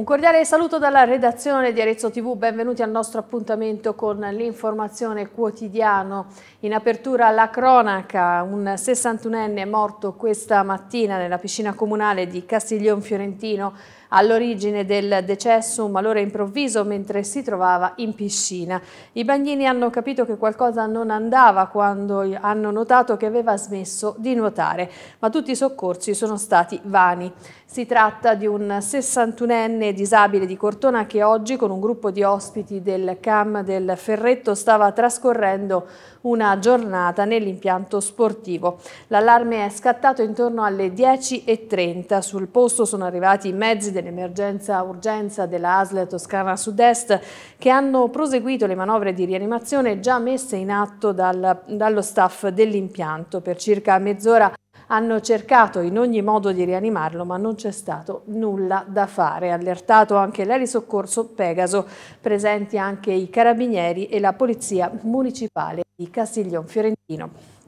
Un cordiale saluto dalla redazione di Arezzo TV, benvenuti al nostro appuntamento con l'informazione quotidiano. In apertura alla cronaca, un 61enne è morto questa mattina nella piscina comunale di Castiglion Fiorentino all'origine del decesso un malore improvviso mentre si trovava in piscina. I bagnini hanno capito che qualcosa non andava quando hanno notato che aveva smesso di nuotare, ma tutti i soccorsi sono stati vani. Si tratta di un 61enne disabile di Cortona che oggi con un gruppo di ospiti del CAM del Ferretto stava trascorrendo una giornata nell'impianto sportivo. L'allarme è scattato intorno alle 10.30. Sul posto sono arrivati i mezzi dell'emergenza urgenza della ASL Toscana Sud-Est che hanno proseguito le manovre di rianimazione già messe in atto dal, dallo staff dell'impianto per circa mezz'ora hanno cercato in ogni modo di rianimarlo ma non c'è stato nulla da fare. Allertato anche l'aerisoccorso Pegaso, presenti anche i carabinieri e la polizia municipale di Castiglion Fiorentino.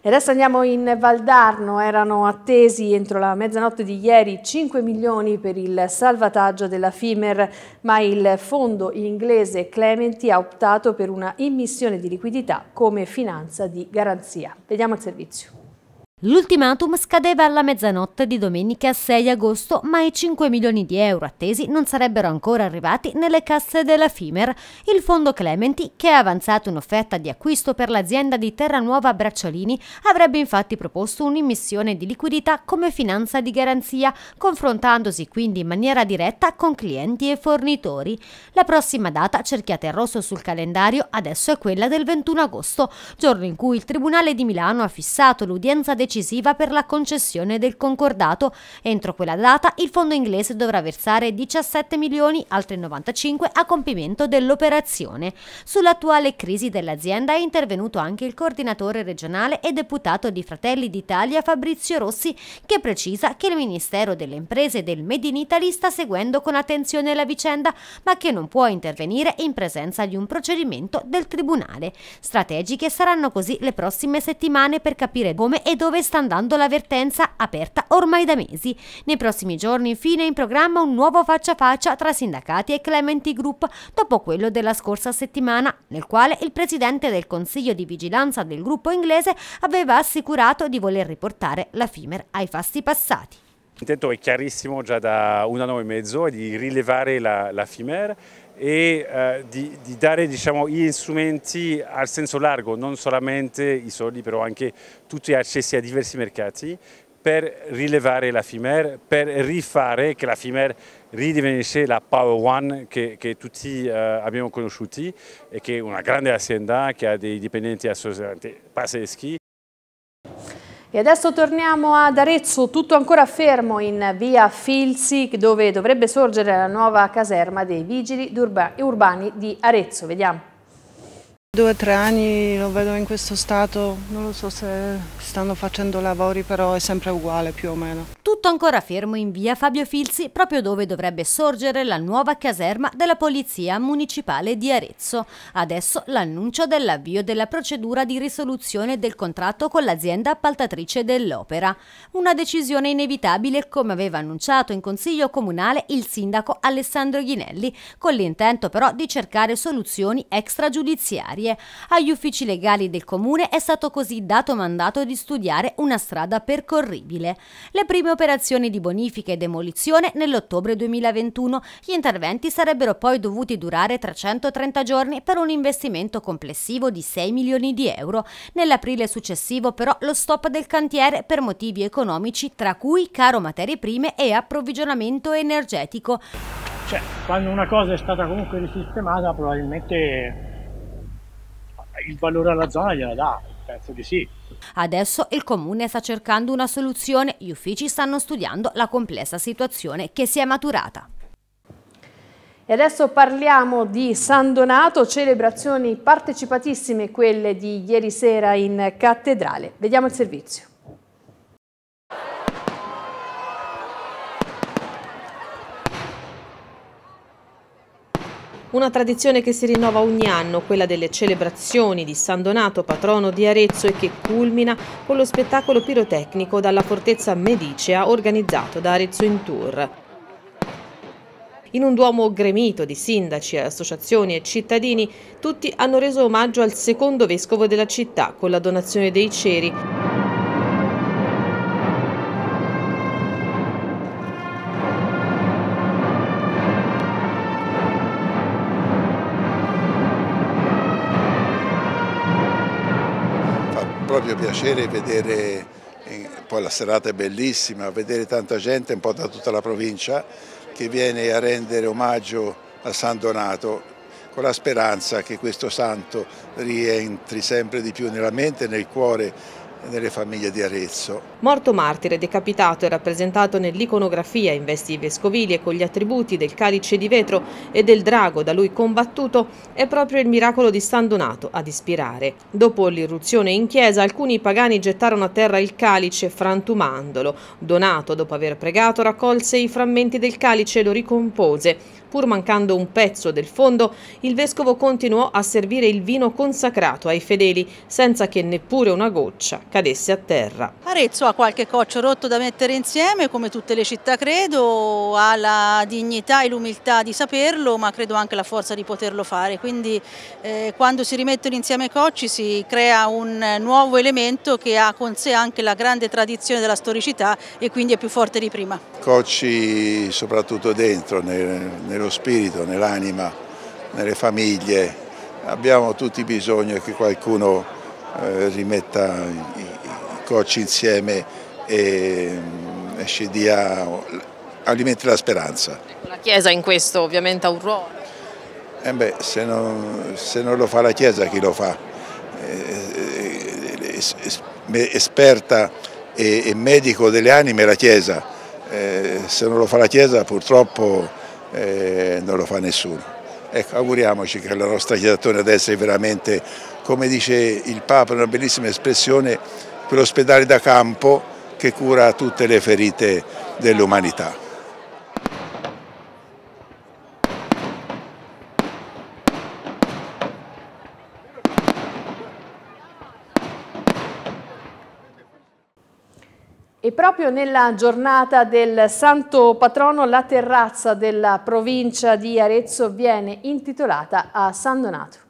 E adesso andiamo in Valdarno, erano attesi entro la mezzanotte di ieri 5 milioni per il salvataggio della FIMER, ma il fondo inglese Clementi ha optato per una immissione di liquidità come finanza di garanzia. Vediamo il servizio. L'ultimatum scadeva alla mezzanotte di domenica 6 agosto, ma i 5 milioni di euro attesi non sarebbero ancora arrivati nelle casse della FIMER, il fondo Clementi, che ha avanzato un'offerta di acquisto per l'azienda di Terranuova Bracciolini, avrebbe infatti proposto un'immissione di liquidità come finanza di garanzia, confrontandosi quindi in maniera diretta con clienti e fornitori. La prossima data cerchiata in rosso sul calendario adesso è quella del 21 agosto, giorno in cui il Tribunale di Milano ha fissato l'udienza decisiva decisiva per la concessione del concordato. Entro quella data il fondo inglese dovrà versare 17 milioni altri 95 a compimento dell'operazione. Sull'attuale crisi dell'azienda è intervenuto anche il coordinatore regionale e deputato di Fratelli d'Italia Fabrizio Rossi che precisa che il Ministero delle Imprese e del Made in Italy sta seguendo con attenzione la vicenda ma che non può intervenire in presenza di un procedimento del Tribunale. Strategiche saranno così le prossime settimane per capire come e dove sta andando l'avvertenza aperta ormai da mesi. Nei prossimi giorni infine è in programma un nuovo faccia a faccia tra sindacati e Clementi Group dopo quello della scorsa settimana nel quale il presidente del consiglio di vigilanza del gruppo inglese aveva assicurato di voler riportare la FIMER ai fasti passati. L'intento è chiarissimo già da un anno e mezzo, è di rilevare la, la FIMER e eh, di, di, dare diciamo, gli strumenti al senso largo, non solamente i soldi, però anche tutti gli accessi a diversi mercati per rilevare la FIMER, per rifare che la FIMER ridivenisce la Power One che, che tutti eh, abbiamo conosciuti e che è una grande azienda che ha dei dipendenti associati pazzeschi. E adesso torniamo ad Arezzo, tutto ancora fermo in via Filzi, dove dovrebbe sorgere la nuova caserma dei vigili urbani di Arezzo. Vediamo. Due o tre anni lo vedo in questo stato, non lo so se stanno facendo lavori però è sempre uguale più o meno. Tutto ancora fermo in via Fabio Filzi, proprio dove dovrebbe sorgere la nuova caserma della Polizia Municipale di Arezzo. Adesso l'annuncio dell'avvio della procedura di risoluzione del contratto con l'azienda appaltatrice dell'opera. Una decisione inevitabile come aveva annunciato in Consiglio Comunale il sindaco Alessandro Ghinelli, con l'intento però di cercare soluzioni extragiudiziarie. Agli uffici legali del comune è stato così dato mandato di studiare una strada percorribile. Le prime operazioni di bonifica e demolizione nell'ottobre 2021. Gli interventi sarebbero poi dovuti durare 330 giorni per un investimento complessivo di 6 milioni di euro. Nell'aprile successivo però lo stop del cantiere per motivi economici tra cui caro materie prime e approvvigionamento energetico. Cioè, quando una cosa è stata comunque risistemata probabilmente il valore alla zona gliela dà. Penso di sì. Adesso il comune sta cercando una soluzione, gli uffici stanno studiando la complessa situazione che si è maturata. E adesso parliamo di San Donato, celebrazioni partecipatissime quelle di ieri sera in cattedrale. Vediamo il servizio. Una tradizione che si rinnova ogni anno, quella delle celebrazioni di San Donato, patrono di Arezzo e che culmina con lo spettacolo pirotecnico dalla fortezza Medicea organizzato da Arezzo in Tour. In un duomo gremito di sindaci, associazioni e cittadini, tutti hanno reso omaggio al secondo vescovo della città con la donazione dei ceri. proprio piacere vedere, eh, poi la serata è bellissima, vedere tanta gente un po' da tutta la provincia che viene a rendere omaggio a San Donato con la speranza che questo santo rientri sempre di più nella mente e nel cuore nelle famiglie di Arezzo. Morto martire, decapitato e rappresentato nell'iconografia in vesti vescovili e con gli attributi del calice di vetro e del drago da lui combattuto, è proprio il miracolo di San Donato ad ispirare. Dopo l'irruzione in chiesa, alcuni pagani gettarono a terra il calice frantumandolo. Donato, dopo aver pregato, raccolse i frammenti del calice e lo ricompose pur mancando un pezzo del fondo, il vescovo continuò a servire il vino consacrato ai fedeli senza che neppure una goccia cadesse a terra. Arezzo ha qualche coccio rotto da mettere insieme, come tutte le città credo, ha la dignità e l'umiltà di saperlo, ma credo anche la forza di poterlo fare. Quindi eh, quando si rimettono insieme i cocci si crea un nuovo elemento che ha con sé anche la grande tradizione della storicità e quindi è più forte di prima. Cocci soprattutto dentro, nel, nel nello spirito, nell'anima, nelle famiglie. Abbiamo tutti bisogno che qualcuno eh, rimetta i, cocci insieme e, mm, e ci dia, alimenti la speranza. Ecco, la Chiesa in questo ovviamente ha un ruolo. Eh beh, se, non, se, non, lo fa la Chiesa chi lo fa? Eh, eh esperta e, e medico delle anime la Chiesa. Eh, se non lo fa la Chiesa purtroppo eh, non lo fa nessuno. Ecco, auguriamoci che la nostra chiatatone ad essere veramente, come dice il Papa, una bellissima espressione, quell'ospedale da campo che cura tutte le ferite dell'umanità. proprio nella giornata del Santo Patrono la terrazza della provincia di Arezzo viene intitolata a San Donato.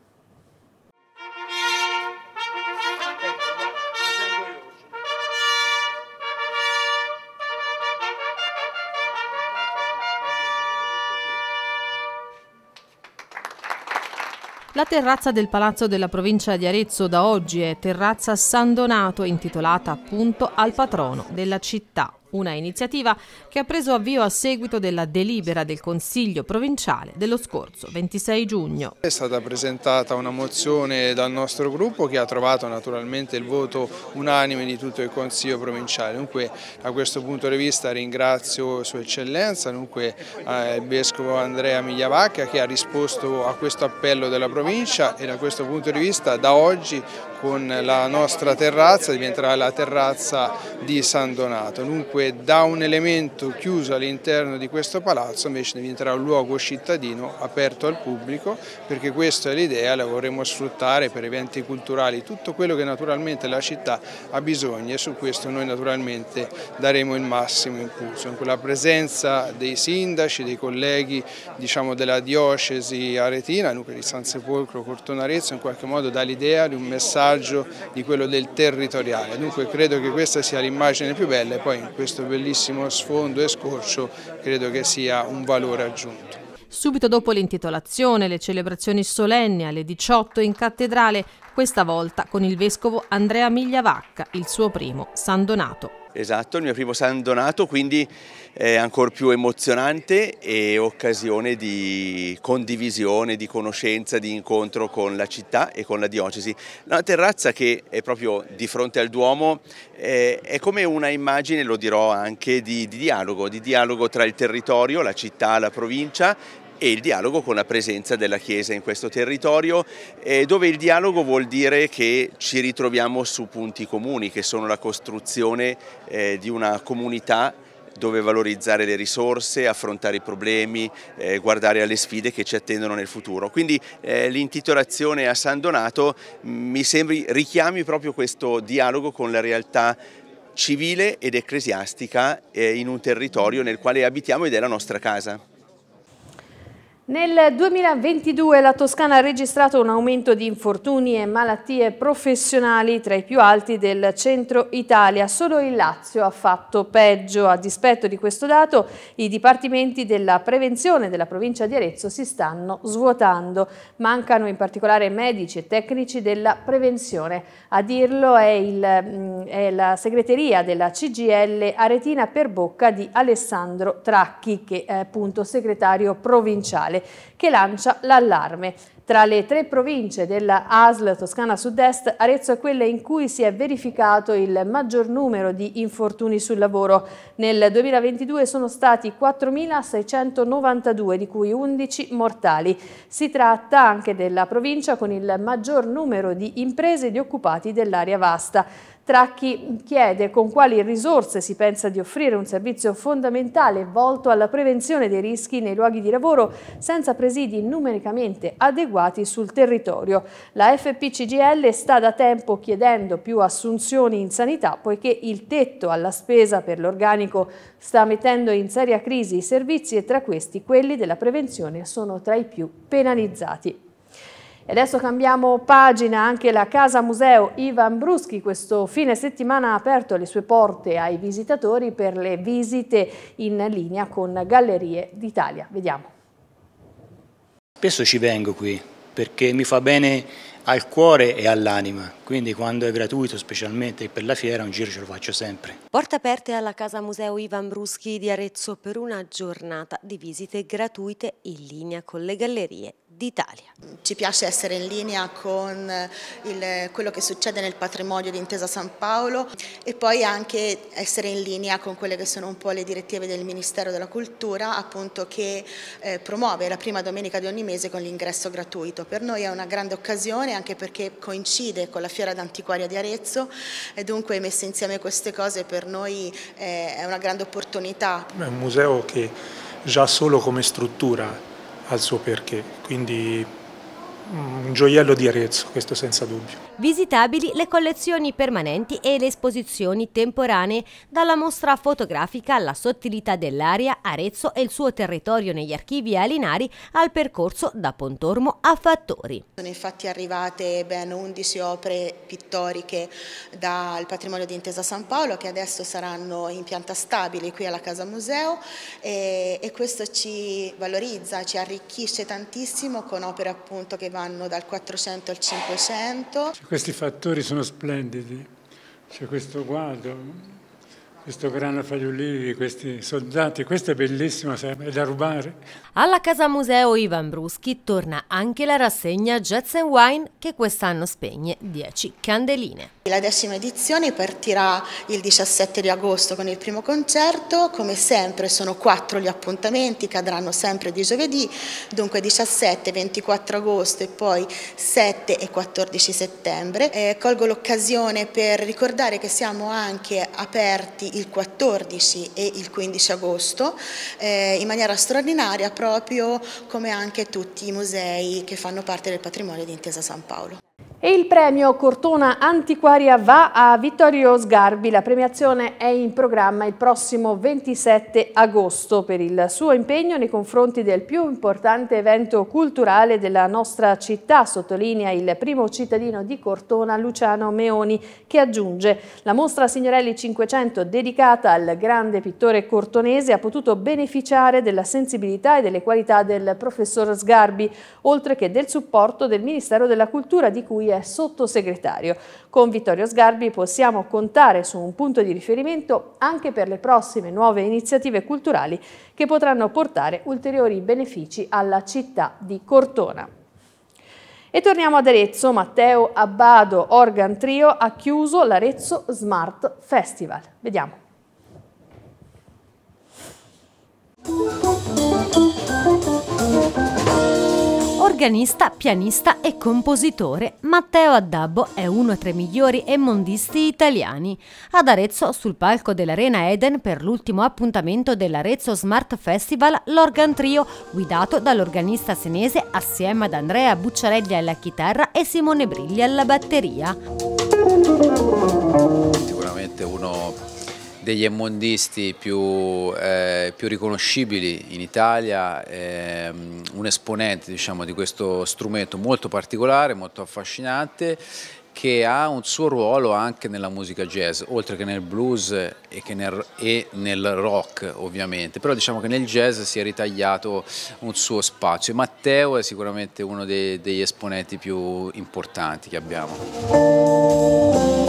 La terrazza del Palazzo della Provincia di Arezzo da oggi è terrazza San Donato, intitolata appunto al patrono della città una iniziativa che ha preso avvio a seguito della delibera del Consiglio provinciale dello scorso 26 giugno. È stata presentata una mozione dal nostro gruppo che ha trovato naturalmente il voto unanime di tutto il Consiglio provinciale, dunque da questo punto di vista ringrazio Sua Eccellenza, dunque eh, il Vescovo Andrea Migliavacca che ha risposto a questo appello della provincia e da questo punto di vista da oggi con la nostra terrazza diventerà la terrazza di San Donato. Dunque da un elemento chiuso all'interno di questo palazzo invece diventerà un luogo cittadino aperto al pubblico perché questa è l'idea, la vorremmo sfruttare per eventi culturali, tutto quello che naturalmente la città ha bisogno e su questo noi naturalmente daremo il massimo impulso. Con la presenza dei sindaci, dei colleghi diciamo, della diocesi aretina, nucleo di San Sepolcro, Cortona in qualche modo dà l'idea di un messaggio paesaggio, di quello del territoriale. Dunque credo che questa sia l'immagine più bella e poi in questo bellissimo sfondo e scorcio credo che sia un valore aggiunto. Subito dopo l'intitolazione, le celebrazioni solenni alle 18 in cattedrale, questa volta con il vescovo Andrea Migliavacca, il suo primo, San Donato. Esatto, il mio primo San Donato, quindi è ancora più emozionante e occasione di condivisione, di conoscenza, di incontro con la città e con la diocesi. La terrazza che è proprio di fronte al Duomo eh, è come una immagine, lo dirò anche, di, di dialogo, di dialogo tra il territorio, la città, la provincia e il dialogo con la presenza della Chiesa in questo territorio, eh, dove il dialogo vuol dire che ci ritroviamo su punti comuni, che sono la costruzione eh, di una comunità dove valorizzare le risorse, affrontare i problemi, eh, guardare alle sfide che ci attendono nel futuro. Quindi eh, l'intitolazione a San Donato mh, mm, mi sembri richiami proprio questo dialogo con la realtà civile ed ecclesiastica eh, in un territorio nel quale abitiamo ed è la nostra casa. Nel 2022 la Toscana ha registrato un aumento di infortuni e malattie professionali tra i più alti del centro Italia. Solo il Lazio ha fatto peggio. A dispetto di questo dato, i dipartimenti della prevenzione della provincia di Arezzo si stanno svuotando. Mancano in particolare medici e tecnici della prevenzione. A dirlo è, il, mm, è la segreteria della CGL Aretina per bocca di Alessandro Tracchi, che è appunto segretario provinciale regionale che lancia l'allarme. Tra le tre province della ASL Toscana Sud-Est, Arezzo è quella in cui si è verificato il maggior numero di infortuni sul lavoro. Nel 2022 sono stati 4.692, di cui 11 mortali. Si tratta anche della provincia con il maggior numero di imprese e di occupati dell'area vasta tra chi chiede con quali risorse si pensa di offrire un servizio fondamentale volto alla prevenzione dei rischi nei luoghi di lavoro senza presidi numericamente adeguati sul territorio. La FPCGL sta da tempo chiedendo più assunzioni in sanità poiché il tetto alla spesa per l'organico sta mettendo in seria crisi i servizi e tra questi quelli della prevenzione sono tra i più penalizzati. E adesso cambiamo pagina, anche la Casa Museo Ivan Bruschi questo fine settimana ha aperto le sue porte ai visitatori per le visite in linea con Gallerie d'Italia. Vediamo. Spesso ci vengo qui perché mi fa bene al cuore e all'anima, quindi quando è gratuito specialmente per la fiera un giro ce lo faccio sempre. Porte aperte alla Casa Museo Ivan Bruschi di Arezzo per una giornata di visite gratuite in linea con le gallerie d'Italia. Ci piace essere in linea con eh, il, quello che succede nel patrimonio di Intesa San Paolo e poi anche essere in linea con quelle che sono un po' le direttive del Ministero della Cultura appunto che eh, promuove la prima domenica di ogni mese con l'ingresso gratuito. Per noi è una grande occasione anche perché coincide con la Fiera d'Antiquaria di Arezzo e dunque messe insieme queste cose per noi eh, è una grande opportunità. È un museo che già solo come struttura ha il suo perché, quindi un gioiello di Arezzo, questo senza dubbio. Visitabili le collezioni permanenti e le esposizioni temporanee, dalla mostra fotografica alla sottilità dell'aria, Arezzo e il suo territorio negli archivi alinari al percorso da Pontormo a Fattori. Sono infatti arrivate ben 11 opere pittoriche dal patrimonio di Intesa San Paolo che adesso saranno in pianta stabile qui alla Casa Museo e, e questo ci valorizza, ci arricchisce tantissimo con opere appunto che vanno dal 400 al 500. Cioè, questi fattori sono splendidi, c'è questo guado, questo grano agli ulivi, questi soldati, questo è bellissimo, è da rubare. Alla Casa Museo Ivan Bruschi torna anche la rassegna Jets and Wine che quest'anno spegne 10 candeline. La decima edizione partirà il 17 di agosto con il primo concerto, come sempre sono quattro gli appuntamenti, cadranno sempre di giovedì, dunque 17, 24 agosto e poi 7 e 14 settembre. Eh, colgo l'occasione per ricordare che siamo anche aperti il 14 e il 15 agosto eh, in maniera straordinaria proprio come anche tutti i musei che fanno parte del patrimonio di Intesa San Paolo. E il premio Cortona Antiquaria va a Vittorio Sgarbi. La premiazione è in programma il prossimo 27 agosto per il suo impegno nei confronti del più importante evento culturale della nostra città, sottolinea il primo cittadino di Cortona, Luciano Meoni, che aggiunge la mostra Signorelli 500 dedicata al grande pittore cortonese ha potuto beneficiare della sensibilità e delle qualità del professor Sgarbi, oltre che del supporto del Ministero della Cultura di cui è sottosegretario. Con Vittorio Sgarbi possiamo contare su un punto di riferimento anche per le prossime nuove iniziative culturali che potranno portare ulteriori benefici alla città di Cortona. E torniamo ad Arezzo, Matteo Abbado Organ Trio ha chiuso l'Arezzo Smart Festival. Vediamo. Organista, pianista e compositore, Matteo Addabbo è uno tra i migliori e mondisti italiani. Ad Arezzo, sul palco dell'Arena Eden, per l'ultimo appuntamento dell'Arezzo Smart Festival, l'organ trio, guidato dall'organista senese assieme ad Andrea Bucciarelli alla chitarra e Simone Brilli alla batteria. Sicuramente uno degli emmondisti più, eh, più, riconoscibili in Italia, eh, un esponente diciamo, di questo strumento molto particolare, molto affascinante che ha un suo ruolo anche nella musica jazz, oltre che nel blues e, che nel, e, nel, rock ovviamente, però diciamo che nel jazz si è ritagliato un suo spazio e Matteo è sicuramente uno dei, degli esponenti più importanti che abbiamo.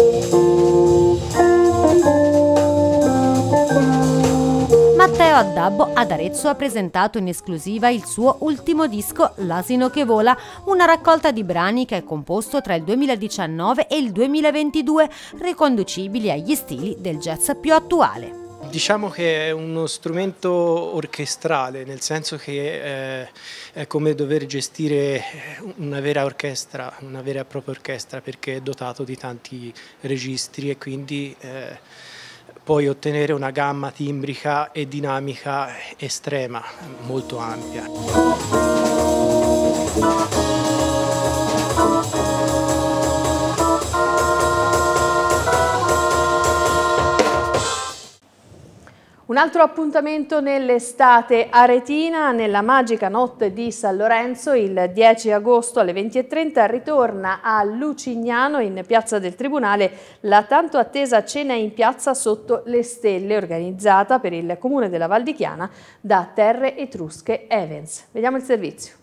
Matteo Addabbo ad Arezzo ha presentato in esclusiva il suo ultimo disco L'asino che vola, una raccolta di brani che è composto tra il 2019 e il 2022, riconducibili agli stili del jazz più attuale. Diciamo che è uno strumento orchestrale, nel senso che eh, è come dover gestire una vera orchestra, una vera e propria orchestra, perché è dotato di tanti registri e quindi... Eh, puoi ottenere una gamma timbrica e dinamica estrema, molto ampia. Un altro appuntamento nell'estate aretina, nella magica notte di San Lorenzo, il 10 agosto alle 20.30 ritorna a Lucignano in piazza del Tribunale la tanto attesa cena in piazza sotto le stelle organizzata per il comune della Val di Chiana da Terre Etrusche Evans. Vediamo il servizio.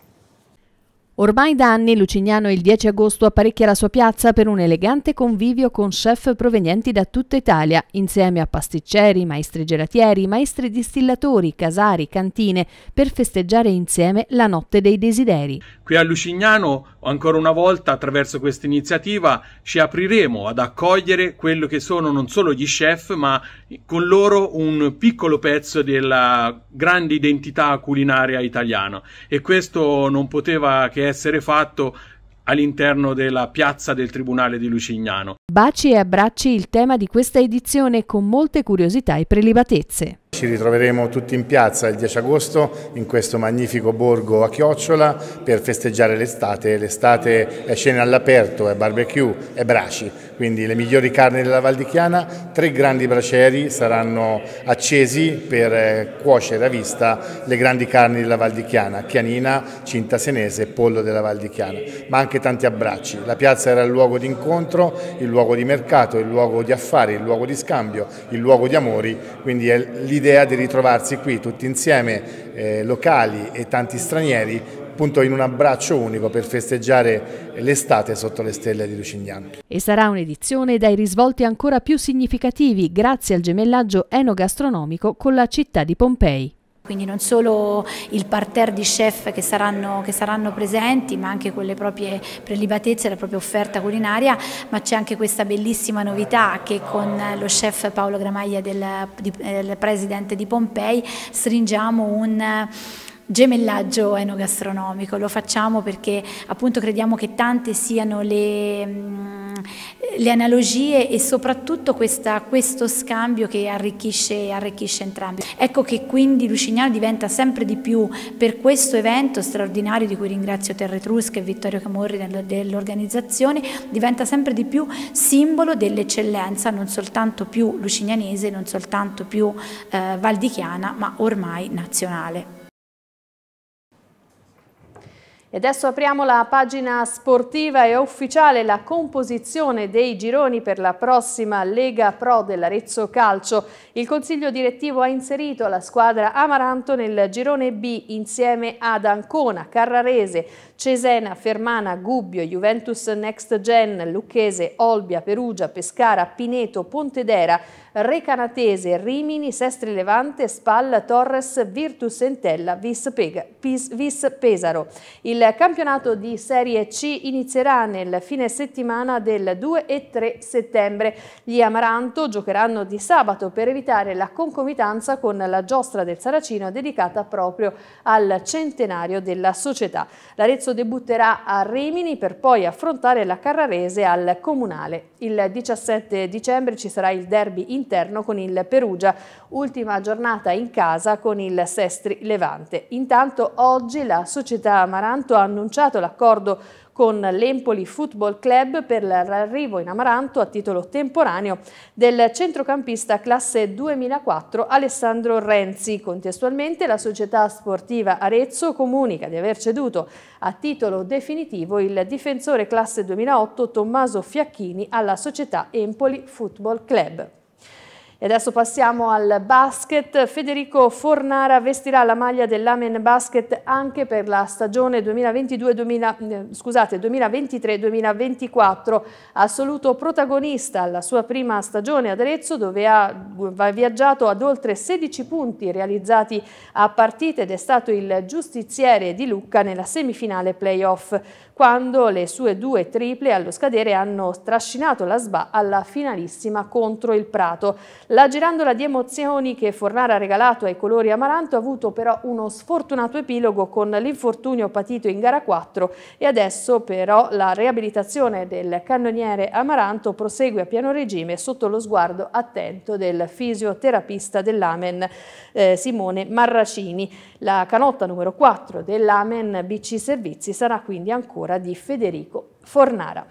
Ormai da anni Lucignano il 10 agosto apparecchia la sua piazza per un elegante convivio con chef provenienti da tutta Italia, insieme a pasticceri, maestri gelatieri, maestri distillatori, casari, cantine, per festeggiare insieme la notte dei desideri. Qui a Lucignano Ancora una volta, attraverso questa iniziativa, ci apriremo ad accogliere quello che sono non solo gli chef, ma con loro un piccolo pezzo della grande identità culinaria italiana. E questo non poteva che essere fatto all'interno della piazza del Tribunale di Lucignano. Baci e abbracci il tema di questa edizione con molte curiosità e prelibatezze. Ci ritroveremo tutti in piazza il 10 agosto in questo magnifico borgo a Chiocciola per festeggiare l'estate. L'estate è scena all'aperto, è barbecue, è braci, quindi le migliori carni della Val di Chiana. Tre grandi braceri saranno accesi per eh, cuocere a vista le grandi carni della Val di Chiana, Chianina, Cinta Senese Pollo della Val di Chiana, ma anche tanti abbracci. La piazza era il luogo di incontro, il luogo di mercato, il luogo di affari, il luogo di scambio, il luogo di amori, quindi è l'idea l'idea di ritrovarsi qui tutti insieme, eh, locali e tanti stranieri, appunto in un abbraccio unico per festeggiare l'estate sotto le stelle di Lucignano. E sarà un'edizione dai risvolti ancora più significativi grazie al gemellaggio enogastronomico con la città di Pompei. Quindi non solo il parterre di chef che saranno, che saranno, presenti, ma anche con le proprie prelibatezze, la propria offerta culinaria, ma c'è anche questa bellissima novità che con lo chef Paolo Gramaglia, del, del presidente di Pompei, stringiamo un gemellaggio enogastronomico, lo facciamo perché appunto crediamo che tante siano le, mm, le analogie e soprattutto questa, questo scambio che arricchisce, arricchisce, entrambi. Ecco che quindi Lucignano diventa sempre di più per questo evento straordinario di cui ringrazio Terre Etrusche e Vittorio Camorri dell'organizzazione, diventa sempre di più simbolo dell'eccellenza non soltanto più lucignanese, non soltanto più eh, valdichiana, ma ormai nazionale. E adesso apriamo la pagina sportiva e ufficiale la composizione dei gironi per la prossima Lega Pro dell'Arezzo Calcio. Il consiglio direttivo ha inserito la squadra Amaranto nel girone B insieme ad Ancona, Carrarese, Cesena, Fermana, Gubbio, Juventus Next Gen, Lucchese, Olbia, Perugia, Pescara, Pineto, Pontedera, Recanatese, Rimini, Sestri Levante, Spalla, Torres, Virtus Entella, Vis, Pega, Pis, Vis Pesaro. Il campionato di Serie C inizierà nel fine settimana del 2 e 3 settembre. Gli Amaranto giocheranno di sabato per evitare la concomitanza con la giostra del Saracino dedicata proprio al centenario della società. L'Arezzo debutterà a Rimini per poi affrontare la Carrarese al Comunale. Il 17 dicembre ci sarà il derby interno con il Perugia, ultima giornata in casa con il Sestri Levante. Intanto oggi la società Amaranto ha annunciato l'accordo con l'Empoli Football Club per l'arrivo in Amaranto a titolo temporaneo del centrocampista classe 2004 Alessandro Renzi. Contestualmente la società sportiva Arezzo comunica di aver ceduto a titolo definitivo il difensore classe 2008 Tommaso Fiacchini alla società Empoli Football Club. E adesso passiamo al basket. Federico Fornara vestirà la maglia dell'Amen Basket anche per la stagione 2023-2024. Eh, Assoluto protagonista alla sua prima stagione ad Arezzo dove ha viaggiato ad oltre 16 punti realizzati a partite ed è stato il giustiziere di Lucca nella semifinale playoff quando le sue due triple allo scadere hanno trascinato la SBA alla finalissima contro il Prato. La girandola di emozioni che Fornara ha regalato ai colori amaranto ha avuto però uno sfortunato epilogo con l'infortunio patito in gara 4 e adesso però la riabilitazione del cannoniere amaranto prosegue a pieno regime sotto lo sguardo attento del fisioterapista dell'Amen eh, Simone Marracini. La canotta numero 4 dell'Amen BC Servizi sarà quindi ancora ancora di Federico Fornara.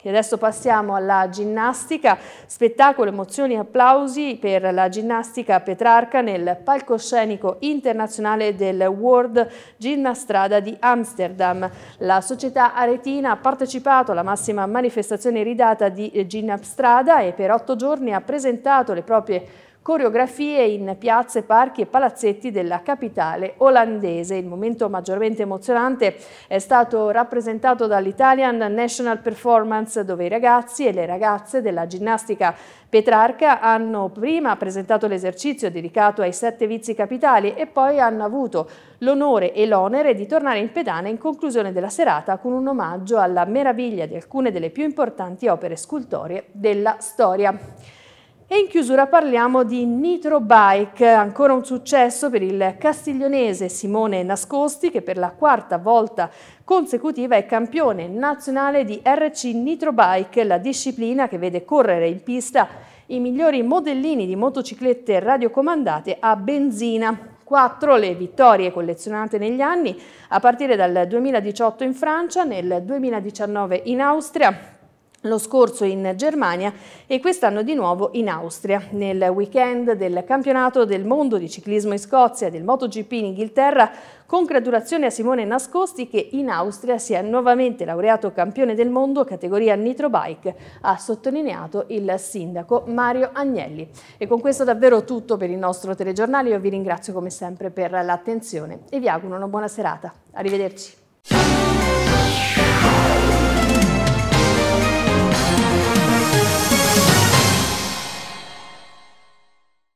E adesso passiamo alla ginnastica, spettacolo, emozioni e applausi per la ginnastica Petrarca nel palcoscenico internazionale del World Ginnastrada di Amsterdam. La società aretina ha partecipato alla massima manifestazione ridata di Ginnastrada e per otto giorni ha presentato le proprie coreografie in piazze, parchi e palazzetti della capitale olandese. Il momento maggiormente emozionante è stato rappresentato dall'Italian National Performance dove i ragazzi e le ragazze della ginnastica Petrarca hanno prima presentato l'esercizio dedicato ai sette vizi capitali e poi hanno avuto l'onore e l'onere di tornare in pedana in conclusione della serata con un omaggio alla meraviglia di alcune delle più importanti opere scultorie della storia. E in chiusura parliamo di Nitro Bike, ancora un successo per il castiglionese Simone Nascosti che per la quarta volta consecutiva è campione nazionale di RC Nitro Bike, la disciplina che vede correre in pista i migliori modellini di motociclette radiocomandate a benzina. Quattro le vittorie collezionate negli anni, a partire dal 2018 in Francia, nel 2019 in Austria, lo scorso in Germania e quest'anno di nuovo in Austria. Nel weekend del campionato del mondo di ciclismo in Scozia e del MotoGP in Inghilterra, congratulazioni a Simone Nascosti che in Austria si è nuovamente laureato campione del mondo categoria Nitrobike, ha sottolineato il sindaco Mario Agnelli. E con questo davvero tutto per il nostro telegiornale, io vi ringrazio come sempre per l'attenzione e vi auguro una buona serata. Arrivederci.